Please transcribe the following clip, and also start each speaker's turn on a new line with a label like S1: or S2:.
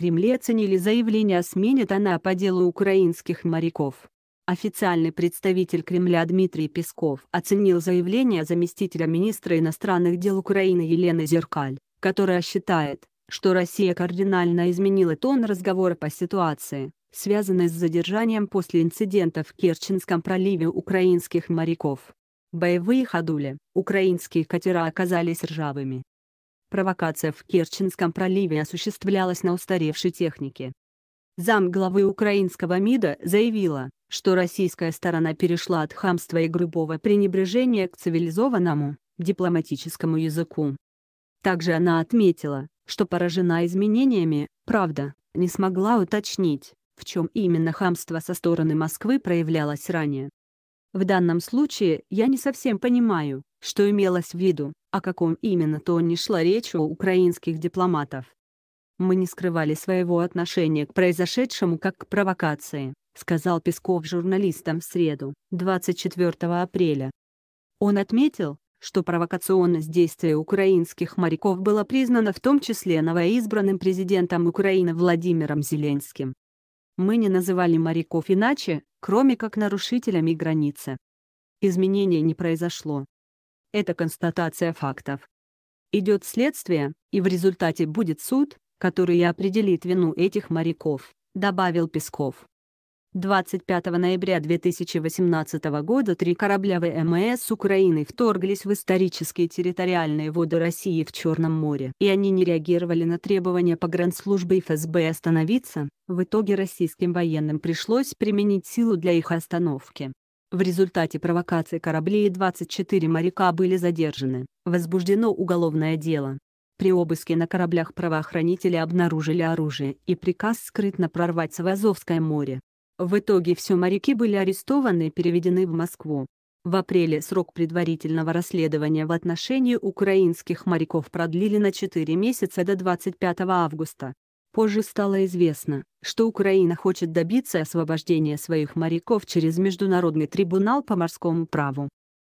S1: Кремле оценили заявление о смене тона по делу украинских моряков. Официальный представитель Кремля Дмитрий Песков оценил заявление заместителя министра иностранных дел Украины Елены Зеркаль, которая считает, что Россия кардинально изменила тон разговора по ситуации, связанной с задержанием после инцидента в Керченском проливе украинских моряков. Боевые ходули, украинские катера оказались ржавыми, Провокация в Керченском проливе осуществлялась на устаревшей технике. Зам главы украинского МИДа заявила, что российская сторона перешла от хамства и грубого пренебрежения к цивилизованному, дипломатическому языку. Также она отметила, что поражена изменениями, правда, не смогла уточнить, в чем именно хамство со стороны Москвы проявлялось ранее. В данном случае я не совсем понимаю, что имелось в виду, о каком именно то не шла речь у украинских дипломатов. «Мы не скрывали своего отношения к произошедшему как к провокации», сказал Песков журналистам в среду, 24 апреля. Он отметил, что провокационность действия украинских моряков была признана в том числе новоизбранным президентом Украины Владимиром Зеленским. Мы не называли моряков иначе, кроме как нарушителями границы. Изменения не произошло, — это констатация фактов. Идет следствие, и в результате будет суд, который и определит вину этих моряков», — добавил Песков. 25 ноября 2018 года три корабля ВМС Украины вторглись в исторические территориальные воды России в Черном море, и они не реагировали на требования погранслужбы ФСБ остановиться, в итоге российским военным пришлось применить силу для их остановки. В результате провокации кораблей 24 моряка были задержаны. Возбуждено уголовное дело. При обыске на кораблях правоохранители обнаружили оружие и приказ скрытно прорваться в Азовское море. В итоге все моряки были арестованы и переведены в Москву. В апреле срок предварительного расследования в отношении украинских моряков продлили на 4 месяца до 25 августа. Позже стало известно, что Украина хочет добиться освобождения своих моряков через Международный трибунал по морскому праву.